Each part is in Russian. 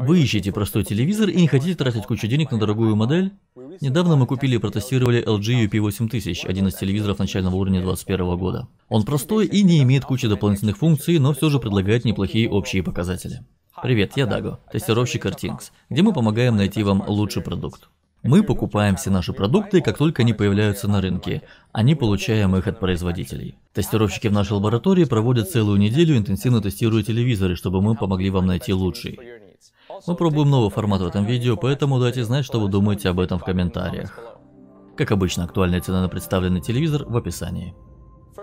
Вы ищете простой телевизор и не хотите тратить кучу денег на дорогую модель? Недавно мы купили и протестировали LG UP8000, один из телевизоров начального уровня 2021 года. Он простой и не имеет кучи дополнительных функций, но все же предлагает неплохие общие показатели. Привет, я Даго, тестировщик Artings, где мы помогаем найти вам лучший продукт. Мы покупаем все наши продукты, как только они появляются на рынке, а не получаем их от производителей. Тестировщики в нашей лаборатории проводят целую неделю, интенсивно тестируя телевизоры, чтобы мы помогли вам найти лучший. Мы пробуем новый формат в этом видео, поэтому дайте знать, что вы думаете об этом в комментариях. Как обычно, актуальная цена на представленный телевизор в описании.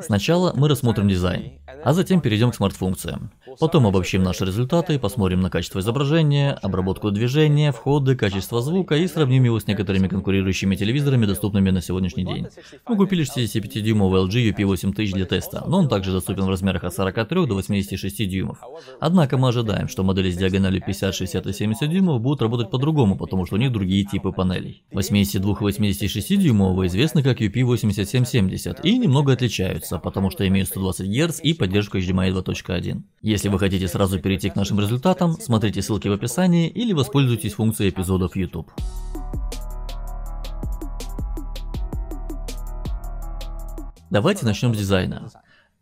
Сначала мы рассмотрим дизайн, а затем перейдем к смарт-функциям. Потом обобщим наши результаты, посмотрим на качество изображения, обработку движения, входы, качество звука и сравним его с некоторыми конкурирующими телевизорами, доступными на сегодняшний день. Мы купили 65-дюймовый LG UP8000 для теста, но он также доступен в размерах от 43 до 86 дюймов. Однако мы ожидаем, что модели с диагональю 50, 60 и 70 дюймов будут работать по-другому, потому что у них другие типы панелей. 82 и 86 дюймовые известны как UP8770 и немного отличаются нравится, потому что имею 120 Гц и поддержку HDMI 2.1. Эм Если вы хотите сразу перейти к нашим результатам, смотрите ссылки в описании или воспользуйтесь функцией эпизодов YouTube. Давайте начнем с дизайна.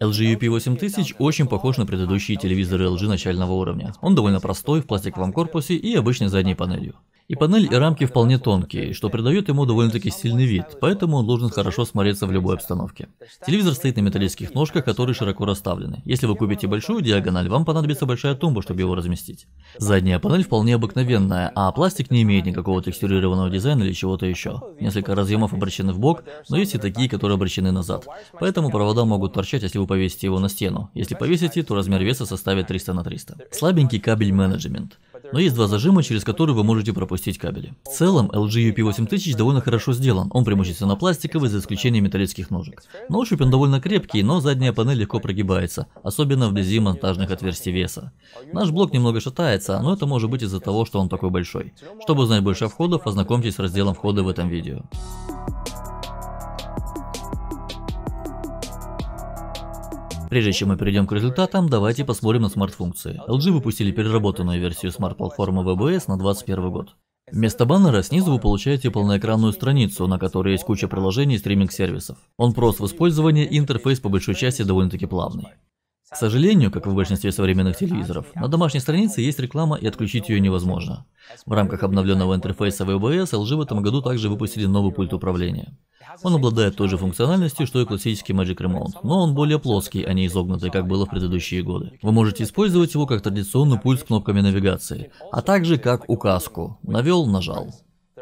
LG UP8000 очень похож на предыдущие телевизоры LG начального уровня. Он довольно простой, в пластиковом корпусе и обычной задней панелью. И панель и рамки вполне тонкие, что придает ему довольно-таки сильный вид, поэтому он должен хорошо смотреться в любой обстановке. Телевизор стоит на металлических ножках, которые широко расставлены. Если вы купите большую диагональ, вам понадобится большая тумба, чтобы его разместить. Задняя панель вполне обыкновенная, а пластик не имеет никакого текстурированного дизайна или чего-то еще. Несколько разъемов обращены в бок, но есть и такие, которые обращены назад. Поэтому провода могут торчать, если вы повесите его на стену. Если повесите, то размер веса составит 300 на 300. Слабенький кабель менеджмент но есть два зажима, через которые вы можете пропустить кабели. В целом, LG UP8000 довольно хорошо сделан, он преимущественно пластиковый, за исключением металлических ножек. На ощупь он довольно крепкий, но задняя панель легко прогибается, особенно вблизи монтажных отверстий веса. Наш блок немного шатается, но это может быть из-за того, что он такой большой. Чтобы узнать больше о входах, ознакомьтесь с разделом входа в этом видео. Прежде чем мы перейдем к результатам, давайте посмотрим на смарт-функции. LG выпустили переработанную версию смарт-платформы VBS на 2021 год. Вместо баннера снизу вы получаете полноэкранную страницу, на которой есть куча приложений и стриминг-сервисов. Он прост в использовании, интерфейс по большой части довольно-таки плавный. К сожалению, как и в большинстве современных телевизоров, на домашней странице есть реклама и отключить ее невозможно. В рамках обновленного интерфейса VBS LG в этом году также выпустили новый пульт управления. Он обладает той же функциональностью, что и классический Magic Remote, но он более плоский, а не изогнутый, как было в предыдущие годы. Вы можете использовать его как традиционный пульт с кнопками навигации, а также как указку. Навел, нажал.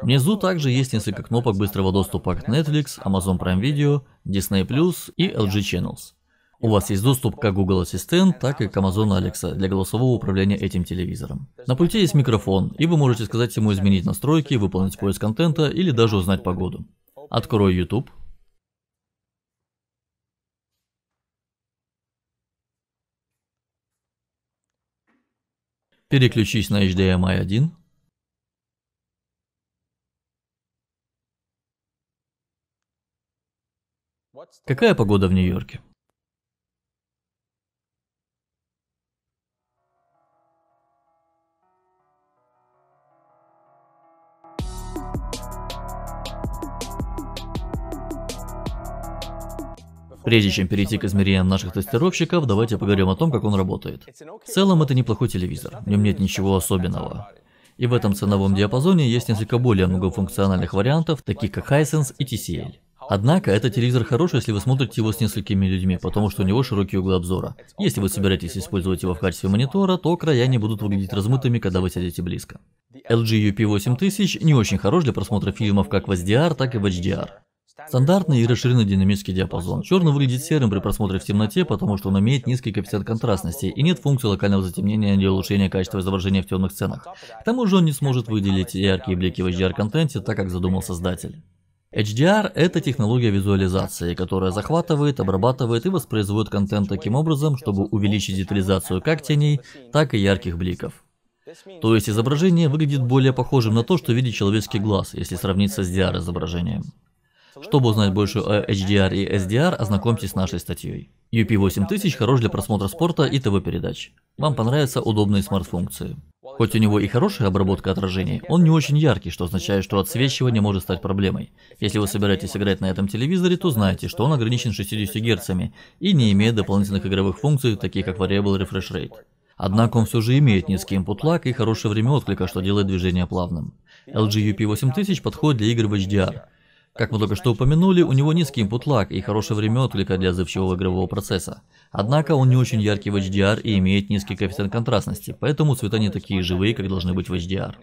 Внизу также есть несколько кнопок быстрого доступа к Netflix, Amazon Prime Video, Disney Plus и LG Channels. У вас есть доступ как Google Assistant, так и к Amazon Alexa для голосового управления этим телевизором. На пульте есть микрофон, и вы можете сказать ему изменить настройки, выполнить поиск контента или даже узнать погоду. Открой YouTube. Переключись на HDMI 1. Какая погода в Нью-Йорке? Прежде чем перейти к измерениям наших тестировщиков, давайте поговорим о том, как он работает. В целом это неплохой телевизор, в нем нет ничего особенного. И в этом ценовом диапазоне есть несколько более многофункциональных вариантов, таких как Hisense и TCL. Однако, этот телевизор хорош, если вы смотрите его с несколькими людьми, потому что у него широкий угол обзора. Если вы собираетесь использовать его в качестве монитора, то края не будут выглядеть размытыми, когда вы сядете близко. LG UP8000 не очень хорош для просмотра фильмов как в SDR, так и в HDR. Стандартный и расширенный динамический диапазон. Черный выглядит серым при просмотре в темноте, потому что он имеет низкий коэффициент контрастности и нет функции локального затемнения для улучшения качества изображения в темных сценах. К тому же он не сможет выделить яркие блики в HDR-контенте, так как задумал создатель. HDR – это технология визуализации, которая захватывает, обрабатывает и воспроизводит контент таким образом, чтобы увеличить детализацию как теней, так и ярких бликов. То есть изображение выглядит более похожим на то, что видит человеческий глаз, если сравниться с DR-изображением. Чтобы узнать больше о HDR и SDR, ознакомьтесь с нашей статьей. UP8000 хорош для просмотра спорта и ТВ-передач. Вам понравятся удобные смарт-функции. Хоть у него и хорошая обработка отражений, он не очень яркий, что означает, что отсвечивание может стать проблемой. Если вы собираетесь играть на этом телевизоре, то знайте, что он ограничен 60 Гц и не имеет дополнительных игровых функций, таких как Variable Refresh Rate. Однако он все же имеет низкий input lag и хорошее время отклика, что делает движение плавным. LG UP8000 подходит для игр в HDR. Как мы только что упомянули, у него низкий инпут-лаг и хорошее время отклика для отзывчивого игрового процесса. Однако он не очень яркий в HDR и имеет низкий коэффициент контрастности, поэтому цвета не такие живые, как должны быть в HDR.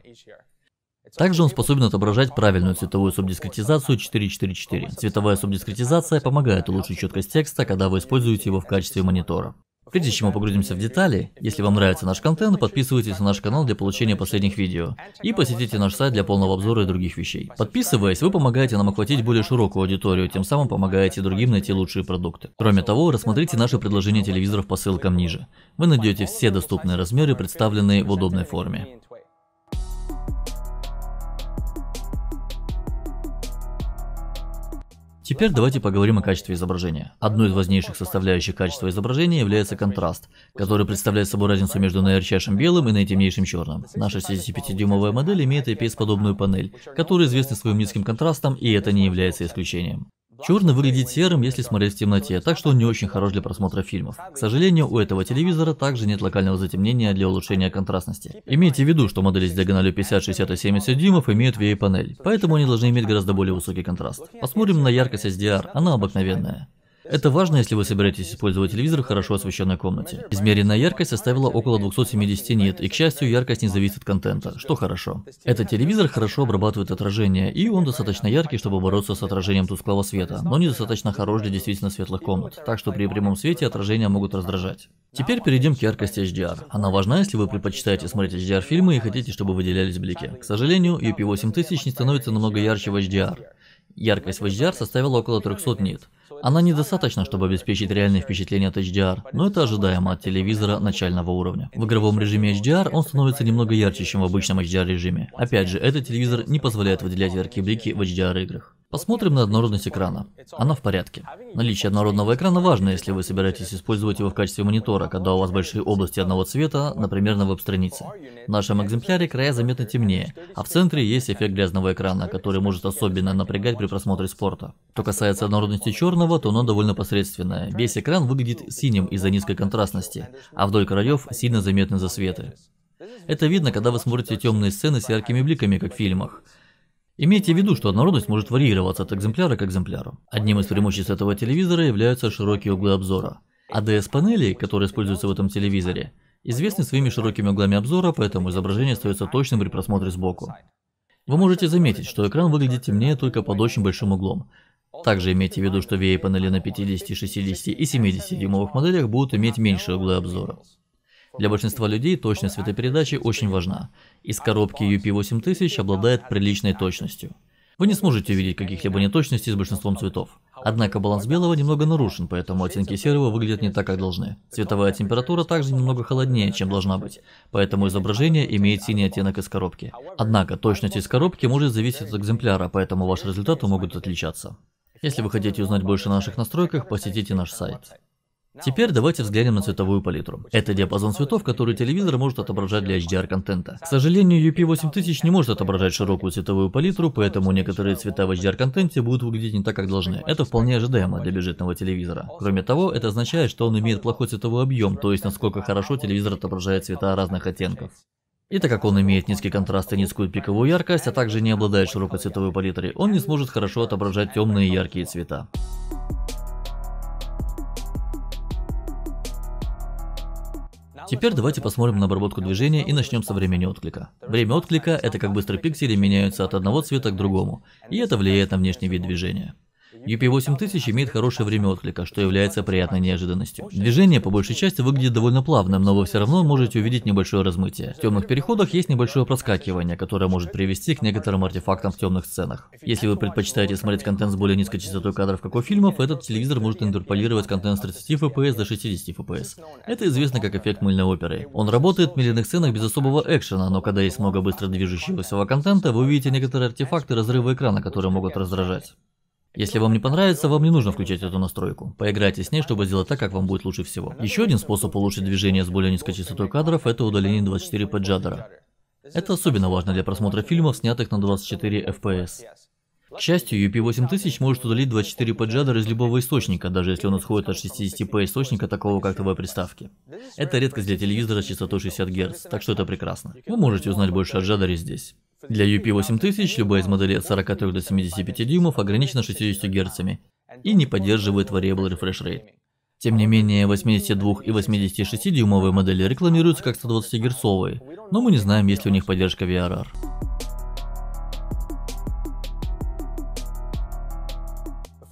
Также он способен отображать правильную цветовую субдискретизацию 444. Цветовая субдискретизация помогает улучшить четкость текста, когда вы используете его в качестве монитора. Прежде чем мы погрузимся в детали, если вам нравится наш контент, подписывайтесь на наш канал для получения последних видео. И посетите наш сайт для полного обзора и других вещей. Подписываясь, вы помогаете нам охватить более широкую аудиторию, тем самым помогаете другим найти лучшие продукты. Кроме того, рассмотрите наши предложения телевизоров по ссылкам ниже. Вы найдете все доступные размеры, представленные в удобной форме. Теперь давайте поговорим о качестве изображения. Одной из важнейших составляющих качества изображения является контраст, который представляет собой разницу между наярчайшим белым и наитемнейшим черным. Наша 65-дюймовая модель имеет IPS-подобную панель, которая известна своим низким контрастом, и это не является исключением. Черный выглядит серым, если смотреть в темноте, так что он не очень хорош для просмотра фильмов. К сожалению, у этого телевизора также нет локального затемнения для улучшения контрастности. Имейте в виду, что модели с диагональю 50, 60 и 70 дюймов имеют VA-панель, поэтому они должны иметь гораздо более высокий контраст. Посмотрим на яркость SDR, она обыкновенная. Это важно, если вы собираетесь использовать телевизор в хорошо освещенной комнате. Измеренная яркость составила около 270 нит, и, к счастью, яркость не зависит от контента, что хорошо. Этот телевизор хорошо обрабатывает отражение, и он достаточно яркий, чтобы бороться с отражением тусклого света, но недостаточно хорош для действительно светлых комнат, так что при прямом свете отражения могут раздражать. Теперь перейдем к яркости HDR. Она важна, если вы предпочитаете смотреть HDR-фильмы и хотите, чтобы выделялись блики. К сожалению, UP8000 не становится намного ярче в HDR. Яркость в HDR составила около 300 нит. Она недостаточна, чтобы обеспечить реальные впечатления от HDR, но это ожидаемо от телевизора начального уровня. В игровом режиме HDR он становится немного ярче, чем в обычном HDR режиме. Опять же, этот телевизор не позволяет выделять яркие блики в HDR играх. Посмотрим на однородность экрана. Она в порядке. Наличие однородного экрана важно, если вы собираетесь использовать его в качестве монитора, когда у вас большие области одного цвета, например, на веб-странице. В нашем экземпляре края заметно темнее, а в центре есть эффект грязного экрана, который может особенно напрягать при просмотре спорта. Что касается однородности черного, то оно довольно посредственное. Весь экран выглядит синим из-за низкой контрастности, а вдоль краев сильно заметны засветы. Это видно, когда вы смотрите темные сцены с яркими бликами, как в фильмах. Имейте в виду, что однородность может варьироваться от экземпляра к экземпляру. Одним из преимуществ этого телевизора являются широкие углы обзора. ADS-панели, а которые используются в этом телевизоре, известны своими широкими углами обзора, поэтому изображение остается точным при просмотре сбоку. Вы можете заметить, что экран выглядит темнее только под очень большим углом. Также имейте в виду, что VA-панели на 50, 60 и 70 дюймовых моделях будут иметь меньшие углы обзора. Для большинства людей точность в этой передаче очень важна. Из коробки UP8000 обладает приличной точностью. Вы не сможете увидеть каких-либо неточностей с большинством цветов. Однако баланс белого немного нарушен, поэтому оттенки серого выглядят не так, как должны. Цветовая температура также немного холоднее, чем должна быть, поэтому изображение имеет синий оттенок из коробки. Однако точность из коробки может зависеть от экземпляра, поэтому ваши результаты могут отличаться. Если вы хотите узнать больше о наших настройках, посетите наш сайт. Теперь давайте взглянем на цветовую палитру. Это диапазон цветов, который телевизор может отображать для HDR-контента. К сожалению, UP8000 не может отображать широкую цветовую палитру, поэтому некоторые цвета в HDR-контенте будут выглядеть не так, как должны. Это вполне ожидаемо для бюджетного телевизора. Кроме того, это означает, что он имеет плохой цветовой объем, то есть насколько хорошо телевизор отображает цвета разных оттенков. И так как он имеет низкий контраст и низкую пиковую яркость, а также не обладает широкой цветовой палитрой, он не сможет хорошо отображать темные и яркие цвета. Теперь давайте посмотрим на обработку движения и начнем со времени отклика. Время отклика — это как быстро пиксели меняются от одного цвета к другому, и это влияет на внешний вид движения. UP8000 имеет хорошее время отклика, что является приятной неожиданностью. Движение по большей части выглядит довольно плавным, но вы все равно можете увидеть небольшое размытие. В темных переходах есть небольшое проскакивание, которое может привести к некоторым артефактам в темных сценах. Если вы предпочитаете смотреть контент с более низкой частотой кадров, как у фильмов, этот телевизор может интерполировать контент с 30 FPS до 60 FPS. Это известно как эффект мыльной оперы. Он работает в медленных сценах без особого экшена, но когда есть много быстро движущегося контента, вы увидите некоторые артефакты разрыва экрана, которые могут раздражать. Если вам не понравится, вам не нужно включать эту настройку. Поиграйте с ней, чтобы сделать так, как вам будет лучше всего. Еще один способ улучшить движение с более низкой частотой кадров – это удаление 24p Это особенно важно для просмотра фильмов, снятых на 24 FPS. К счастью, UP8000 может удалить 24p из любого источника, даже если он исходит от 60p источника такого как ТВ приставки. Это редкость для телевизора с частотой 60 Гц, так что это прекрасно. Вы можете узнать больше о джадере здесь. Для UP8000 любая из моделей от 43 до 75 дюймов ограничена 60 Гц и не поддерживает Variable Refresh Rate. Тем не менее, 82 и 86 дюймовые модели рекламируются как 120 герцовые, но мы не знаем, есть ли у них поддержка VRR.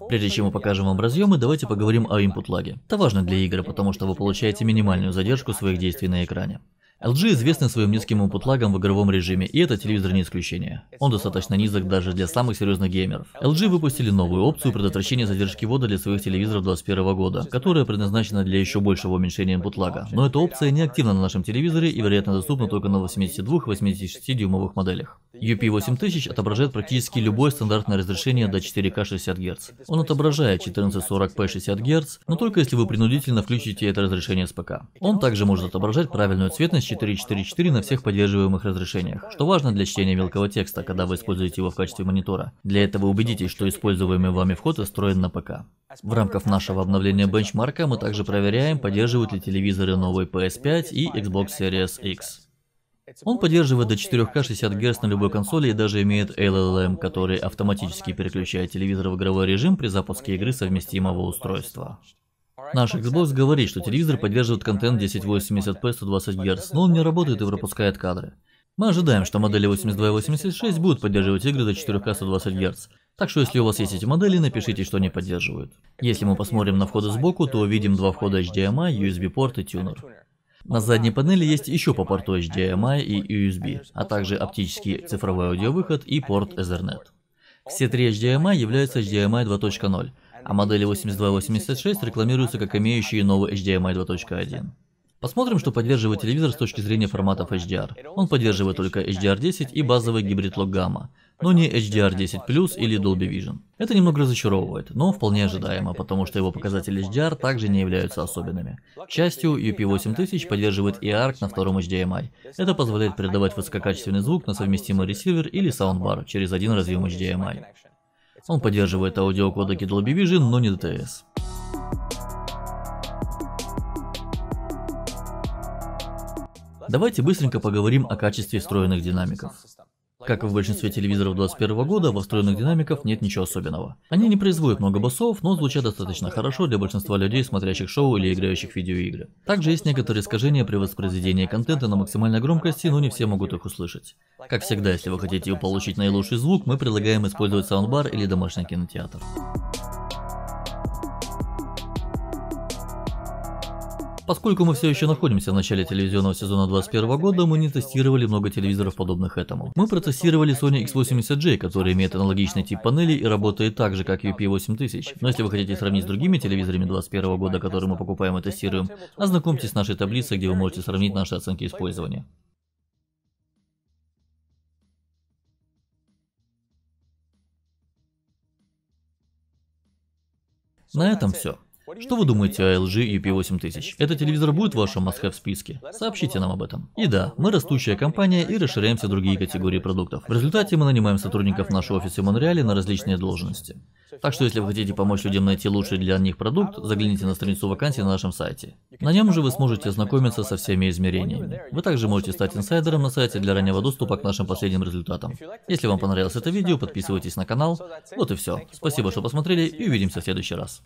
Прежде чем мы покажем вам разъемы, давайте поговорим о input лаге. Это важно для игры, потому что вы получаете минимальную задержку своих действий на экране. LG известны своим низким инпут-лагом в игровом режиме, и это телевизор не исключение. Он достаточно низок даже для самых серьезных геймеров. LG выпустили новую опцию предотвращения задержки ввода для своих телевизоров 2021 года, которая предназначена для еще большего уменьшения инпут-лага. Но эта опция не активна на нашем телевизоре и, вероятно, доступна только на 82-86 дюймовых моделях. UP8000 отображает практически любое стандартное разрешение до 4К 60 Гц. Он отображает 1440p 60 Гц, но только если вы принудительно включите это разрешение с ПК. Он также может отображать правильную цветность s на всех поддерживаемых разрешениях, что важно для чтения мелкого текста, когда вы используете его в качестве монитора. Для этого убедитесь, что используемый вами вход встроен на ПК. В рамках нашего обновления бенчмарка мы также проверяем, поддерживают ли телевизоры новый PS5 и Xbox Series X. Он поддерживает до 4К 60 Гц на любой консоли и даже имеет LLM, эм, который автоматически переключает телевизор в игровой режим при запуске игры совместимого устройства. Наш Xbox говорит, что телевизор поддерживает контент 1080p 120 Гц, но он не работает и пропускает кадры. Мы ожидаем, что модели 8286 будут поддерживать игры до 4К 120 Гц. Так что если у вас есть эти модели, напишите, что они поддерживают. Если мы посмотрим на входы сбоку, то увидим два входа HDMI, USB-порт эм и тюнер. На задней панели есть еще по порту HDMI эм и USB, а также оптический цифровой аудиовыход и порт Ethernet. Все три HDMI эм являются HDMI 2.0 а модели 8286 и рекламируются как имеющие новый HDMI 2.1. Посмотрим, что поддерживает телевизор с точки зрения форматов HDR. Он поддерживает только HDR10 и базовый гибрид лог гамма, но не HDR10+, или Dolby Vision. Это немного разочаровывает, но вполне ожидаемо, потому что его показатели HDR также не являются особенными. К счастью, UP8000 поддерживает и ARC на втором HDMI. Это позволяет передавать высококачественный звук на совместимый ресивер или саундбар через один разъем HDMI. Он поддерживает аудиокодеки Dolby Vision, но не DTS. Давайте быстренько поговорим о качестве встроенных динамиков. Как и в большинстве телевизоров 2021 года, во встроенных динамиков нет ничего особенного. Они не производят много басов, но звучат достаточно хорошо для большинства людей, смотрящих шоу или играющих в видеоигры. Также есть некоторые искажения при воспроизведении контента на максимальной громкости, но не все могут их услышать. Как всегда, если вы хотите получить наилучший звук, мы предлагаем использовать саундбар или домашний кинотеатр. Поскольку мы все еще находимся в начале телевизионного сезона 2021 года, мы не тестировали много телевизоров, подобных этому. Мы протестировали Sony X80J, который имеет аналогичный тип панели и работает так же, как и UP8000. Но если вы хотите сравнить с другими телевизорами 2021 года, которые мы покупаем и тестируем, ознакомьтесь с нашей таблицей, где вы можете сравнить наши оценки использования. На этом все. Что вы думаете о LG UP8000? Этот телевизор будет в вашем must-have списке? Сообщите нам об этом. И да, мы растущая компания и расширяемся в другие категории продуктов. В результате мы нанимаем сотрудников нашего офиса в Монреале на различные должности. Так что если вы хотите помочь людям найти лучший для них продукт, загляните на страницу вакансий на нашем сайте. На нем же вы сможете ознакомиться со всеми измерениями. Вы также можете стать инсайдером на сайте для раннего доступа к нашим последним результатам. Если вам понравилось это видео, подписывайтесь на канал. Вот и все. Спасибо, что посмотрели и увидимся в следующий раз.